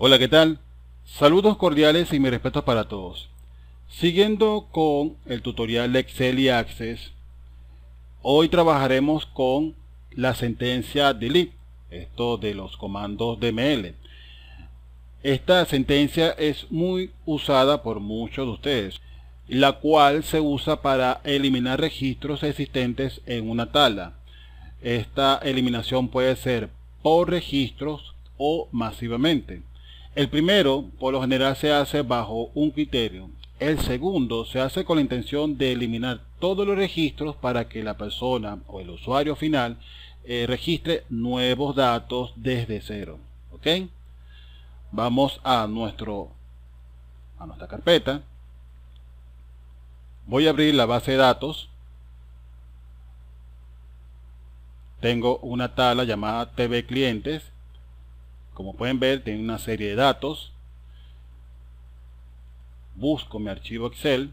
Hola, ¿qué tal? Saludos cordiales y mi respeto para todos. Siguiendo con el tutorial de Excel y Access, hoy trabajaremos con la sentencia delete, esto de los comandos DML. Esta sentencia es muy usada por muchos de ustedes, la cual se usa para eliminar registros existentes en una tabla. Esta eliminación puede ser por registros o masivamente. El primero, por lo general, se hace bajo un criterio. El segundo se hace con la intención de eliminar todos los registros para que la persona o el usuario final eh, registre nuevos datos desde cero. ¿Ok? Vamos a, nuestro, a nuestra carpeta. Voy a abrir la base de datos. Tengo una tabla llamada TV Clientes como pueden ver, tengo una serie de datos. Busco mi archivo Excel.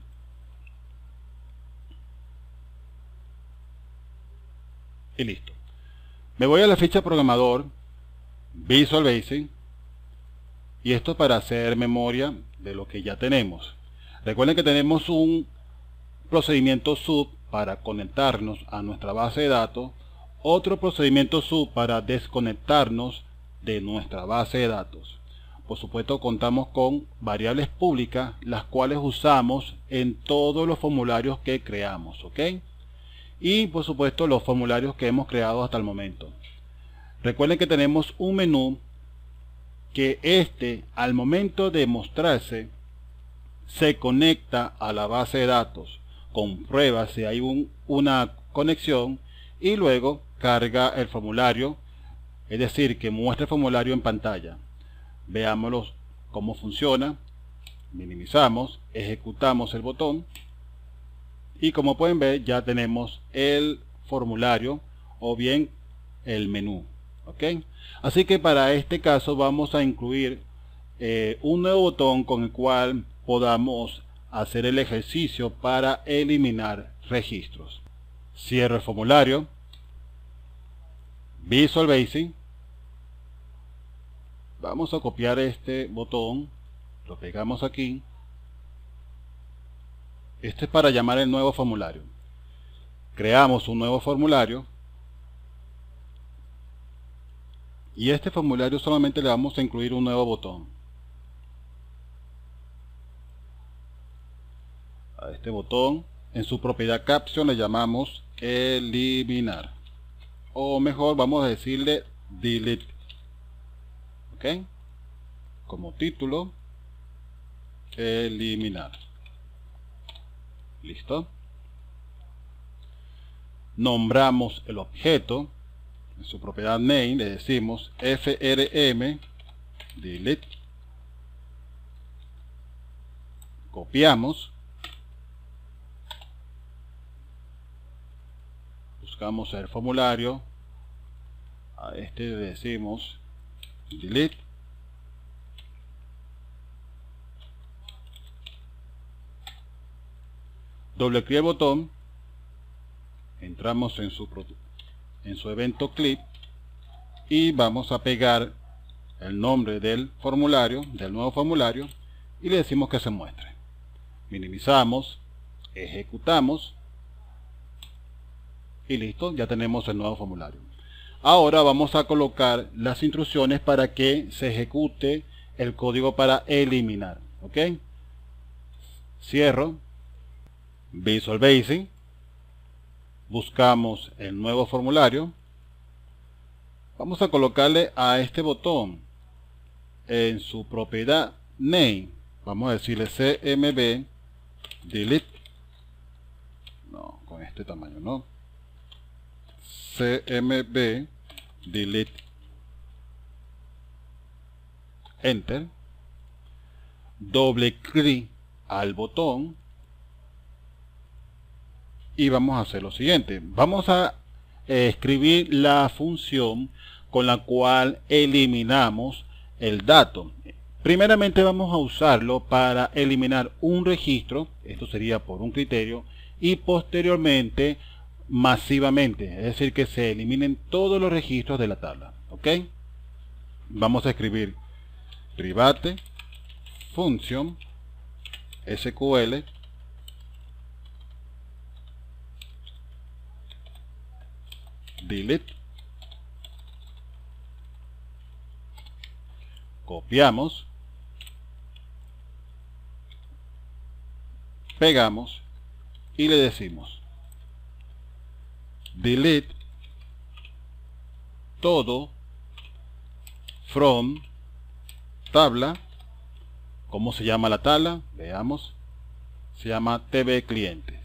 Y listo. Me voy a la ficha programador, Visual Basic. Y esto para hacer memoria de lo que ya tenemos. Recuerden que tenemos un procedimiento sub para conectarnos a nuestra base de datos, otro procedimiento sub para desconectarnos de nuestra base de datos. Por supuesto, contamos con variables públicas, las cuales usamos en todos los formularios que creamos, ¿ok? Y por supuesto, los formularios que hemos creado hasta el momento. Recuerden que tenemos un menú que este, al momento de mostrarse, se conecta a la base de datos, comprueba si hay un, una conexión y luego carga el formulario es decir, que muestre el formulario en pantalla. Veámoslo cómo funciona, minimizamos, ejecutamos el botón y como pueden ver ya tenemos el formulario o bien el menú. Así que para este caso vamos a incluir eh, un nuevo botón con el cual podamos hacer el ejercicio para eliminar registros. Cierro el formulario Visual Basic vamos a copiar este botón lo pegamos aquí este es para llamar el nuevo formulario creamos un nuevo formulario y este formulario solamente le vamos a incluir un nuevo botón a este botón en su propiedad caption le llamamos eliminar o mejor vamos a decirle delete ok como título eliminar listo nombramos el objeto en su propiedad name le decimos frm delete copiamos buscamos el formulario a este le decimos delete doble clic botón entramos en su en su evento clip y vamos a pegar el nombre del formulario del nuevo formulario y le decimos que se muestre minimizamos ejecutamos y listo, ya tenemos el nuevo formulario. Ahora vamos a colocar las instrucciones para que se ejecute el código para eliminar. ¿Ok? Cierro. Visual Basic. Buscamos el nuevo formulario. Vamos a colocarle a este botón en su propiedad name. Vamos a decirle cmb delete. No, con este tamaño, ¿no? cmb delete enter doble clic al botón y vamos a hacer lo siguiente vamos a eh, escribir la función con la cual eliminamos el dato primeramente vamos a usarlo para eliminar un registro esto sería por un criterio y posteriormente masivamente, es decir, que se eliminen todos los registros de la tabla. ¿Ok? Vamos a escribir private function SQL delete copiamos pegamos y le decimos delete todo from tabla ¿Cómo se llama la tabla? Veamos. Se llama TV clientes.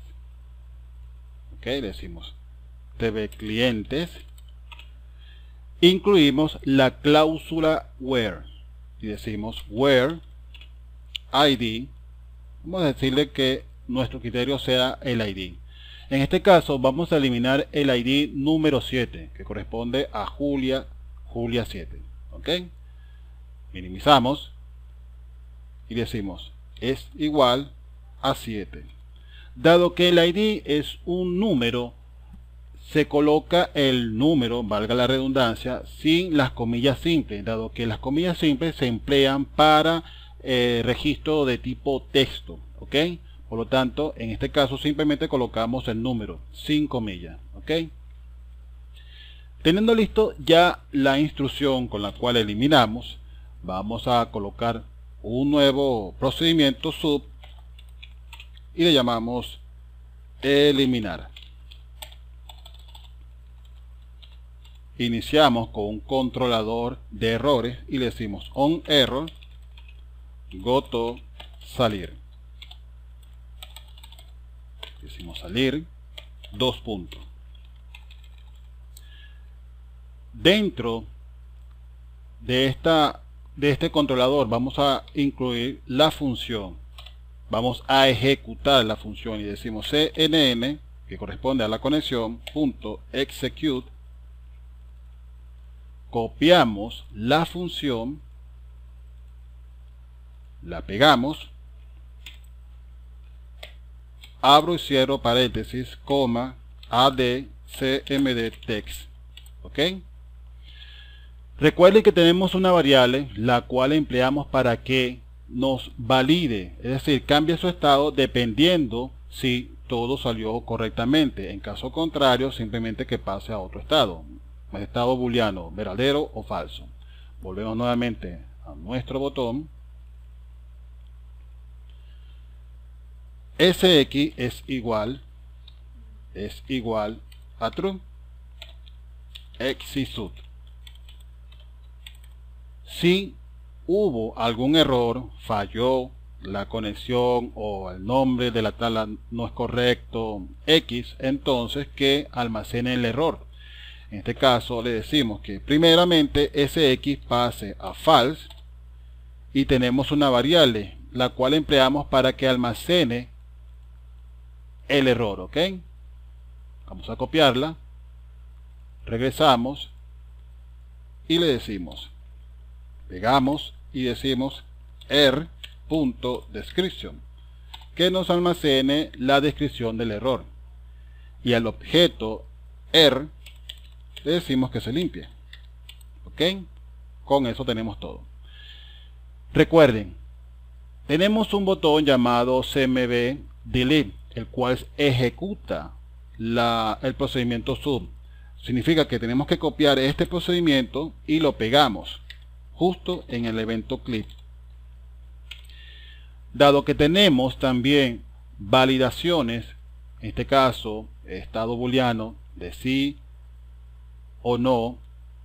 Ok, decimos TV clientes. Incluimos la cláusula where. Y decimos where ID. Vamos a decirle que nuestro criterio sea el ID. En este caso vamos a eliminar el ID número 7, que corresponde a Julia, Julia 7. ¿Ok? Minimizamos y decimos es igual a 7. Dado que el ID es un número, se coloca el número, valga la redundancia, sin las comillas simples, dado que las comillas simples se emplean para eh, registro de tipo texto. ¿ok? Por lo tanto, en este caso simplemente colocamos el número, 5 millas. ¿ok? Teniendo listo ya la instrucción con la cual eliminamos, vamos a colocar un nuevo procedimiento sub y le llamamos eliminar. Iniciamos con un controlador de errores y le decimos on error goto salir decimos salir, dos puntos. Dentro de, esta, de este controlador vamos a incluir la función. Vamos a ejecutar la función y decimos cnn, que corresponde a la conexión, punto execute. Copiamos la función, la pegamos abro y cierro paréntesis, coma, AD, CMD text. ¿Ok? Recuerden que tenemos una variable la cual empleamos para que nos valide, es decir, cambie su estado dependiendo si todo salió correctamente. En caso contrario, simplemente que pase a otro estado, estado booleano, verdadero o falso. Volvemos nuevamente a nuestro botón Sx es igual, es igual a true, exisut. Si hubo algún error, falló la conexión o el nombre de la tabla no es correcto, X, entonces que almacene el error. En este caso le decimos que primeramente Sx pase a false y tenemos una variable la cual empleamos para que almacene el error, ¿ok? Vamos a copiarla. Regresamos y le decimos, pegamos y decimos er.description, que nos almacene la descripción del error. Y al objeto er le decimos que se limpie. ¿Ok? Con eso tenemos todo. Recuerden, tenemos un botón llamado CMB Delete el cual ejecuta la, el procedimiento sub. Significa que tenemos que copiar este procedimiento y lo pegamos justo en el evento clip. Dado que tenemos también validaciones, en este caso estado booleano de sí o no,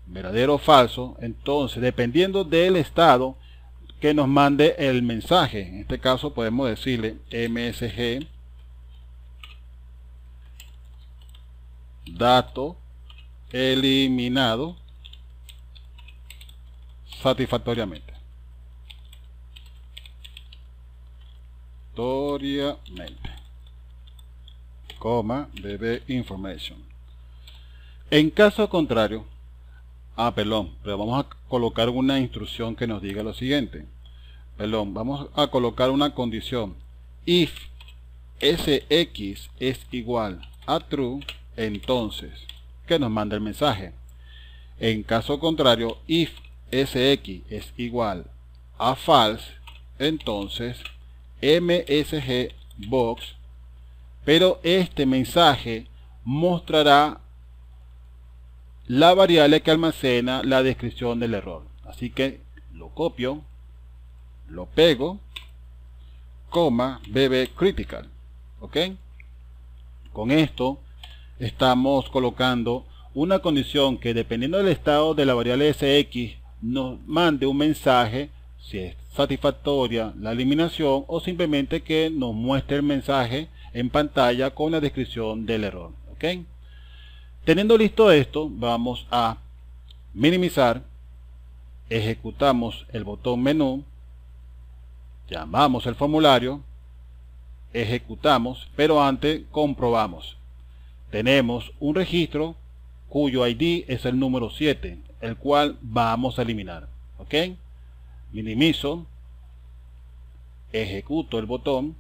verdadero o falso, entonces dependiendo del estado que nos mande el mensaje, en este caso podemos decirle msg dato eliminado satisfactoriamente. Satisfactoriamente. Coma, bb information. En caso contrario, ah, perdón, pero vamos a colocar una instrucción que nos diga lo siguiente. Perdón, vamos a colocar una condición. If sx es igual a true, entonces, que nos manda el mensaje. En caso contrario, if sx es igual a false, entonces msg box, pero este mensaje mostrará la variable que almacena la descripción del error. Así que lo copio, lo pego, coma bb critical. ¿Ok? Con esto estamos colocando una condición que dependiendo del estado de la variable SX nos mande un mensaje si es satisfactoria la eliminación o simplemente que nos muestre el mensaje en pantalla con la descripción del error. ¿okay? Teniendo listo esto, vamos a minimizar, ejecutamos el botón menú, llamamos el formulario, ejecutamos, pero antes comprobamos tenemos un registro cuyo ID es el número 7, el cual vamos a eliminar. ¿Ok? Minimizo, ejecuto el botón,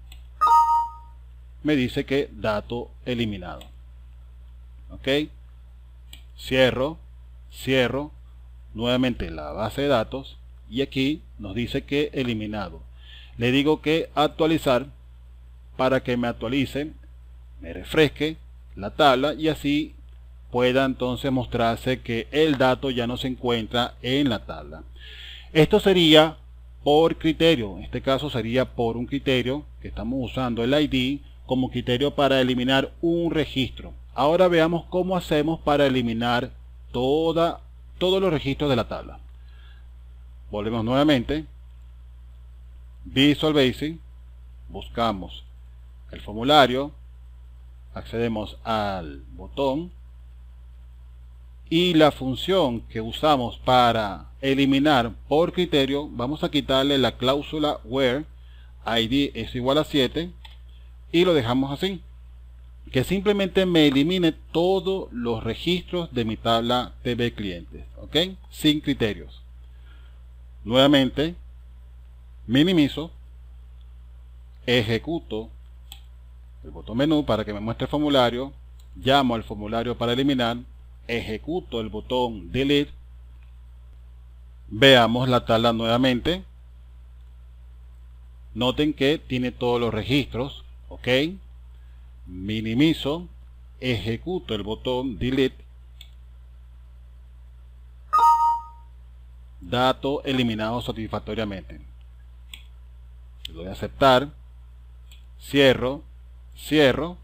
me dice que dato eliminado. ¿Ok? Cierro, cierro, nuevamente la base de datos y aquí nos dice que eliminado. Le digo que actualizar para que me actualice, me refresque la tabla y así pueda entonces mostrarse que el dato ya no se encuentra en la tabla. Esto sería por criterio, en este caso sería por un criterio que estamos usando el ID como criterio para eliminar un registro. Ahora veamos cómo hacemos para eliminar toda, todos los registros de la tabla. Volvemos nuevamente. Visual Basic. Buscamos el formulario accedemos al botón y la función que usamos para eliminar por criterio vamos a quitarle la cláusula where id es igual a 7 y lo dejamos así que simplemente me elimine todos los registros de mi tabla tv clientes ok sin criterios nuevamente minimizo ejecuto el botón menú para que me muestre el formulario, llamo al formulario para eliminar, ejecuto el botón delete, veamos la tabla nuevamente, noten que tiene todos los registros, ok, minimizo, ejecuto el botón delete, dato eliminado satisfactoriamente, voy a aceptar, cierro cierro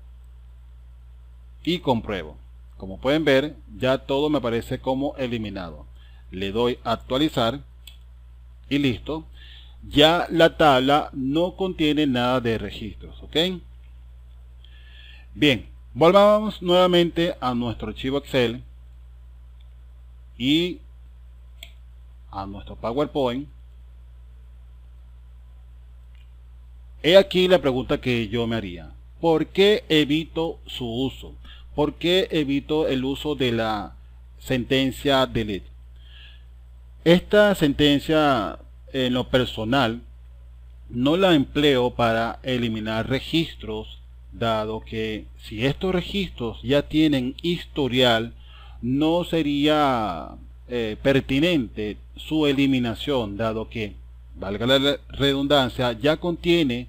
y compruebo. Como pueden ver, ya todo me aparece como eliminado. Le doy actualizar y listo. Ya la tabla no contiene nada de registros, ¿ok? Bien, volvamos nuevamente a nuestro archivo Excel y a nuestro PowerPoint. He aquí la pregunta que yo me haría. ¿Por qué evito su uso? ¿Por qué evito el uso de la sentencia de delete? Esta sentencia en lo personal no la empleo para eliminar registros, dado que si estos registros ya tienen historial, no sería eh, pertinente su eliminación, dado que, valga la redundancia, ya contiene,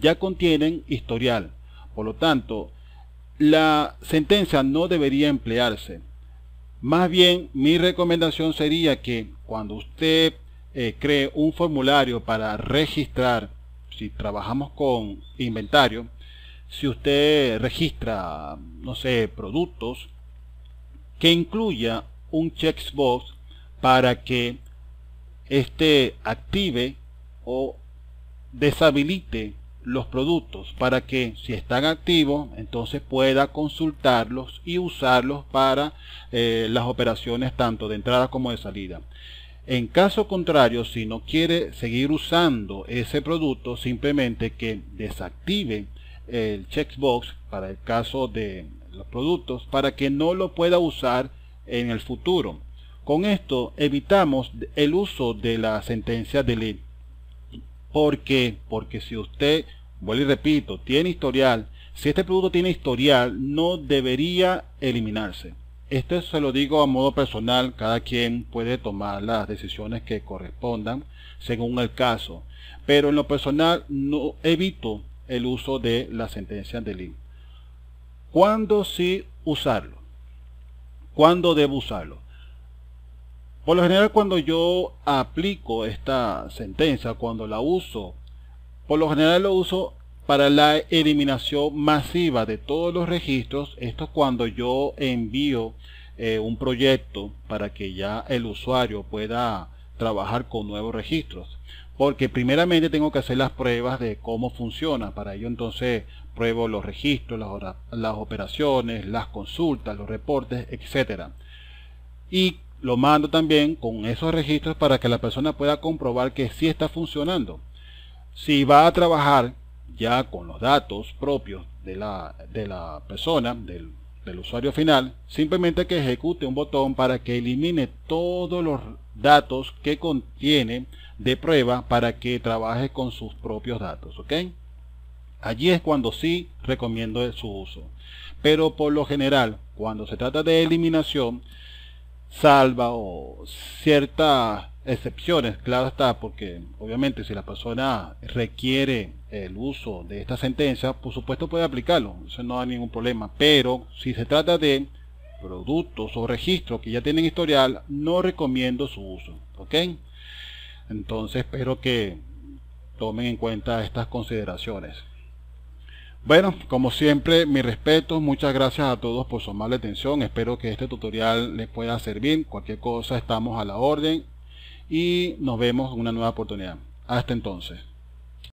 ya contienen historial. Por lo tanto, la sentencia no debería emplearse. Más bien, mi recomendación sería que cuando usted eh, cree un formulario para registrar, si trabajamos con inventario, si usted registra, no sé, productos, que incluya un checkbox para que este active o deshabilite los productos para que si están activos entonces pueda consultarlos y usarlos para eh, las operaciones tanto de entrada como de salida. En caso contrario, si no quiere seguir usando ese producto, simplemente que desactive el checkbox para el caso de los productos para que no lo pueda usar en el futuro. Con esto evitamos el uso de la sentencia delete ¿Por qué? Porque si usted, vuelvo y repito, tiene historial, si este producto tiene historial, no debería eliminarse. Esto se lo digo a modo personal, cada quien puede tomar las decisiones que correspondan según el caso. Pero en lo personal no evito el uso de la sentencia del lim. ¿Cuándo sí usarlo? ¿Cuándo debo usarlo? Por lo general cuando yo aplico esta sentencia, cuando la uso, por lo general lo uso para la eliminación masiva de todos los registros. Esto es cuando yo envío eh, un proyecto para que ya el usuario pueda trabajar con nuevos registros. Porque primeramente tengo que hacer las pruebas de cómo funciona. Para ello entonces pruebo los registros, las, las operaciones, las consultas, los reportes, etcétera. Y lo mando también con esos registros para que la persona pueda comprobar que sí está funcionando. Si va a trabajar ya con los datos propios de la, persona, del, del usuario final, simplemente que ejecute un botón para que elimine todos los datos que contiene de prueba para que trabaje con sus propios datos. ¿ok? Allí es cuando sí recomiendo su uso. Pero por lo general, cuando se trata de eliminación, salva o ciertas excepciones, claro está, porque obviamente si la persona requiere el uso de esta sentencia, por supuesto puede aplicarlo, eso no hay ningún problema, pero si se trata de productos o registros que ya tienen historial, no recomiendo su uso, ¿ok? Entonces espero que tomen en cuenta estas consideraciones. Bueno, como siempre, mi respeto, muchas gracias a todos por su amable atención, espero que este tutorial les pueda servir, cualquier cosa estamos a la orden y nos vemos en una nueva oportunidad. Hasta entonces.